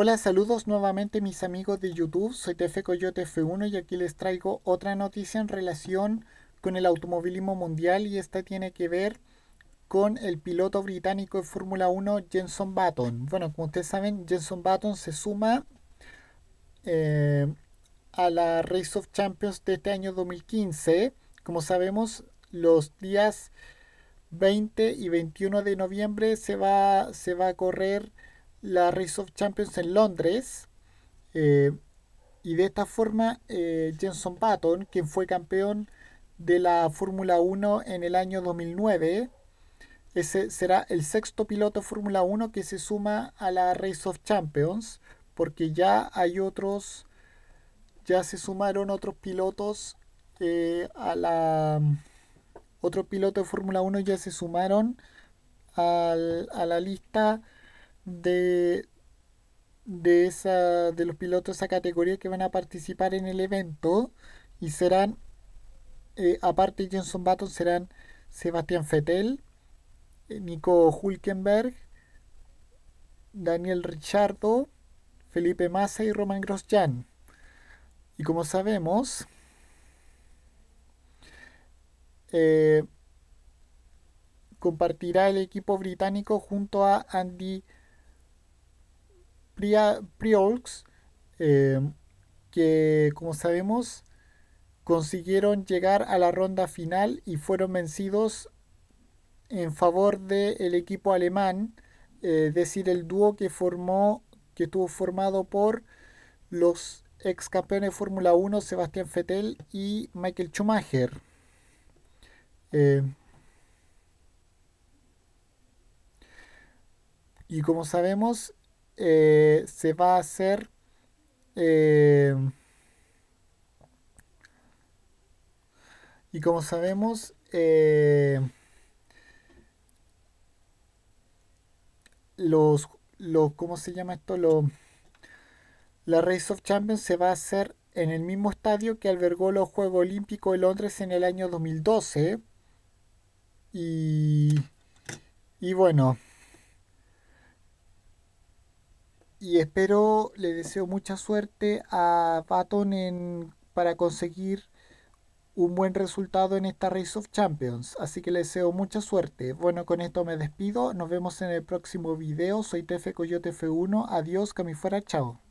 Hola, saludos nuevamente mis amigos de YouTube, soy TF Coyote F1 y aquí les traigo otra noticia en relación con el automovilismo mundial y esta tiene que ver con el piloto británico de Fórmula 1 Jenson Button. Bueno, como ustedes saben, Jenson Button se suma eh, a la Race of Champions de este año 2015. Como sabemos, los días 20 y 21 de noviembre se va, se va a correr la Race of Champions en Londres. Eh, y de esta forma, eh, Jenson Button, quien fue campeón de la Fórmula 1 en el año 2009, ese será el sexto piloto de Fórmula 1 que se suma a la Race of Champions, porque ya hay otros, ya se sumaron otros pilotos eh, a la. Otro piloto de Fórmula 1 ya se sumaron a la lista de, de, esa, de los pilotos de esa categoría que van a participar en el evento y serán, eh, aparte de Jenson Button, serán Sebastián Fettel, eh, Nico Hulkenberg, Daniel Richardo, Felipe Massa y Roman Grosjean. Y como sabemos, eh, compartirá el equipo británico junto a Andy Priolx, em, que como sabemos consiguieron llegar a la ronda final y fueron vencidos en favor del equipo alemán, eh, es decir, el dúo que formó, que estuvo formado por los ex campeones de Fórmula 1 Sebastián Vettel y Michael Schumacher. Em, y como sabemos, eh, se va a hacer eh, y como sabemos eh, los, los ¿cómo se llama esto? lo la Race of Champions se va a hacer en el mismo estadio que albergó los Juegos Olímpicos de Londres en el año 2012 y, y bueno y espero, le deseo mucha suerte a Baton en, para conseguir un buen resultado en esta Race of Champions. Así que le deseo mucha suerte. Bueno, con esto me despido. Nos vemos en el próximo video. Soy TF Coyote F1. Adiós, que me fuera. Chao.